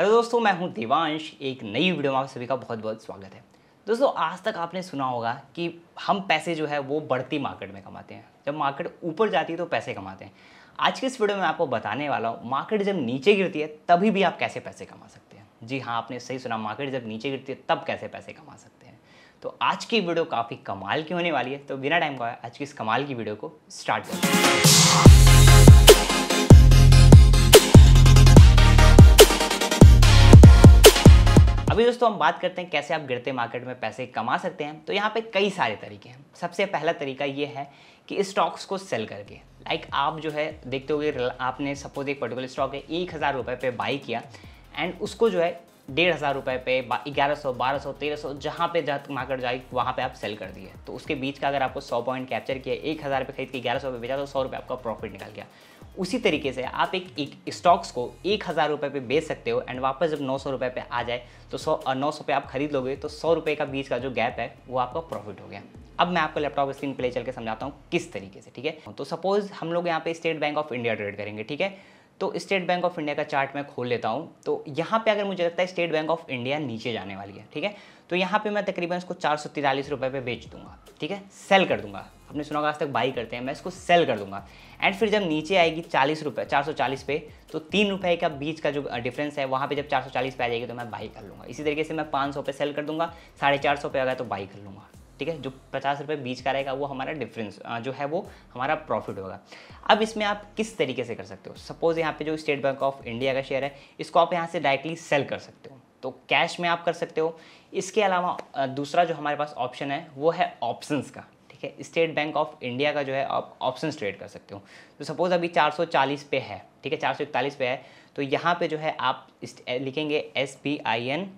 hello दोस्तों मैं हूं देवांश एक नई वीडियो में आप सभी का बहुत बहुत स्वागत है दोस्तों आज तक आपने सुना होगा कि हम पैसे जो है वो बढ़ती मार्केट में कमाते हैं जब मार्केट ऊपर जाती है तो पैसे कमाते हैं आज की इस वीडियो में आपको बताने वाला हूँ मार्केट जब नीचे गिरती है तभी भी आप कैसे पैसे कमा सकते हैं जी हाँ आपने सही सुना मार्केट जब नीचे गिरती है तब कैसे पैसे कमा सकते हैं तो आज की वीडियो काफ़ी कमाल की होने वाली है तो बिना टाइम का आज की इस कमाल की वीडियो को स्टार्ट करते हैं अभी दोस्तों हम बात करते हैं कैसे आप गिरते मार्केट में पैसे कमा सकते हैं तो यहाँ पे कई सारे तरीके हैं सबसे पहला तरीका ये है कि स्टॉक्स को सेल करके लाइक आप जो है देखते हुए आपने सपोज एक पर्टिकुलर स्टॉक है एक हज़ार रुपये पे बाई किया एंड उसको जो है डेढ़ हज़ार रुपये पे ग्यारह सौ बारह सौ तेरह सौ जहाँ पे जहाँ मार्केट जाए वहाँ पे आप सेल कर दिए तो उसके बीच का अगर आपको सौ पॉइंट कैप्चर किया एक हज़ार पे खरीद के ग्यारह सौ पे बेचा तो सौ रुपये आपका प्रॉफिट निकल गया उसी तरीके से आप एक एक स्टॉक्स को एक हज़ार रुपये पे बेच सकते हो एंड वापस जब नौ सौ रुपये पर आ जाए तो सौ नौ सौ पे आप खरीद लोगे तो सौ रुपये का बीच का जो गैप है वो आपका प्रॉफिट हो गया अब मैं आपको लैपटॉप स्क्रीन पर ले चल के समझाता हूँ किस तरीके से ठीक है तो सपोज हम लोग यहाँ पे State Bank of India trade करेंगे ठीक है तो स्टेट बैंक ऑफ इंडिया का चार्ट मैं खोल लेता हूँ तो यहाँ पे अगर मुझे लगता है स्टेट बैंक ऑफ इंडिया नीचे जाने वाली है ठीक है तो यहाँ पे मैं तकरीबन इसको चार सौ तिरालीस रुपये पे बेच दूंगा ठीक है सेल कर दूंगा आपने सुना आज तक बाई करते हैं मैं इसको सेल कर दूंगा एंड फिर जब नीचे आएगी चालीस रुपये चार सौ चालीस पे तो तीन रुपये का बीच का जो डिफरेंस है वहाँ पे जब चार सौ चालीस पे आ जाएगी तो मैं बाई कर लूँगा इसी तरीके से मैं पाँच सौ पे सेल कर दूंगा साढ़े चार सौ पे आ गया तो बाई कर लूँगा ठीक है जो पचास रुपये बीच का रहेगा वो हमारा डिफरेंस जो है वो हमारा प्रॉफिट होगा अब इसमें आप किस तरीके से कर सकते हो सपोज यहाँ पे जो स्टेट बैंक ऑफ इंडिया का शेयर है इसको आप यहाँ से डायरेक्टली सेल कर सकते हो तो कैश में आप कर सकते हो इसके अलावा दूसरा जो हमारे पास ऑप्शन है वो है ऑप्शंस का ठीक है स्टेट बैंक ऑफ इंडिया का जो है आप ऑप्शन ट्रेड कर सकते हो तो सपोज़ अभी 440 पे है ठीक है 441 पे है तो यहाँ पे जो है आप लिखेंगे S B I N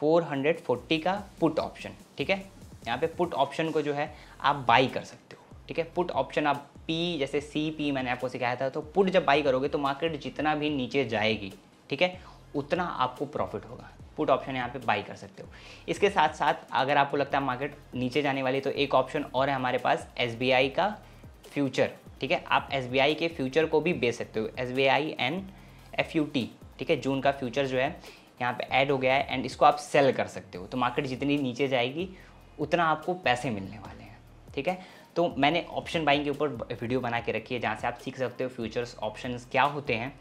four hundred forty का पुट ऑप्शन ठीक है यहाँ पे पुट ऑप्शन को जो है आप बाई कर सकते हो ठीक है पुट ऑप्शन आप पी जैसे सी पी मैंने आपको सिखाया था तो पुट जब बाई करोगे तो मार्केट जितना भी नीचे जाएगी ठीक है उतना आपको प्रॉफिट होगा पुट ऑप्शन यहाँ पे बाई कर सकते हो इसके साथ साथ अगर आपको लगता है मार्केट नीचे जाने वाली तो एक ऑप्शन और है हमारे पास एस का फ्यूचर ठीक है आप एस के फ्यूचर को भी बेच सकते हो S B I N F U T ठीक है जून का फ्यूचर जो है यहाँ पे ऐड हो गया है एंड इसको आप सेल कर सकते हो तो मार्केट जितनी नीचे जाएगी उतना आपको पैसे मिलने वाले हैं ठीक है तो मैंने ऑप्शन बाइंग के ऊपर वीडियो बना के रखी है जहाँ से आप सीख सकते हो फ्यूचर्स ऑप्शन क्या होते हैं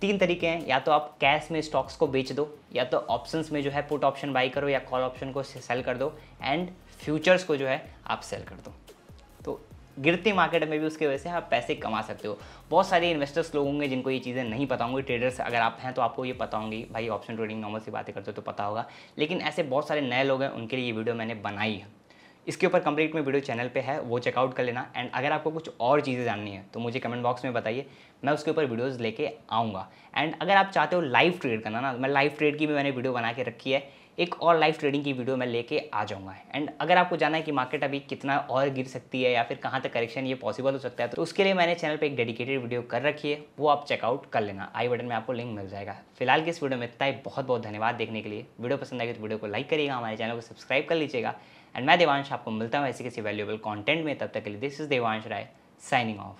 तीन तरीके हैं या तो आप कैश में स्टॉक्स को बेच दो या तो ऑप्शंस में जो है पुट ऑप्शन बाई करो या कॉल ऑप्शन को सेल कर दो एंड फ्यूचर्स को जो है आप सेल कर दो तो गिरती मार्केट में भी उसकी वजह से आप पैसे कमा सकते हो बहुत सारे इन्वेस्टर्स लोग होंगे जिनको ये चीज़ें नहीं पता होंगी ट्रेडर्स अगर आप हैं तो आपको ये पता होंगी भाई ऑप्शन ट्रेडिंग नॉर्मल सी बातें करते हो तो पता होगा लेकिन ऐसे बहुत सारे नए लोग हैं उनके लिए ये वीडियो मैंने बनाई है इसके ऊपर कंप्लीट में वीडियो चैनल पे है वो चेकआउट कर लेना एंड अगर आपको कुछ और चीज़ें जाननी है तो मुझे कमेंट बॉक्स में बताइए मैं उसके ऊपर वीडियोस लेके आऊँगा एंड अगर आप चाहते हो लाइव ट्रेड करना ना मैं लाइव ट्रेड की भी मैंने वीडियो बना के रखी है एक और लाइव ट्रेडिंग की वीडियो मैं लेके आ जाऊँगा एंड अगर आपको जाना है कि मार्केट अभी कितना और गिर सकती है या फिर कहाँ तक करेक्शन ये पॉसिबल हो सकता है तो उसके लिए मैंने चैनल पर एक डेडिकेटेड वीडियो कर रखी है वो आप चेकआउट कर लेना आई बटन में आपको लिंक मिल जाएगा फिलहाल की इस वीडियो में इतना ही बहुत बहुत धन्यवाद देखने के लिए वीडियो पसंद आएगी तो वीडियो को लाइक करिएगा हमारे चैनल को सब्सक्राइब कर लीजिएगा एंड मैं देवांश आपको मिलता हूँ ऐसे किसी वैल्यूबल कॉन्टेंट में तब तक के लिए this is Devansh Rai signing of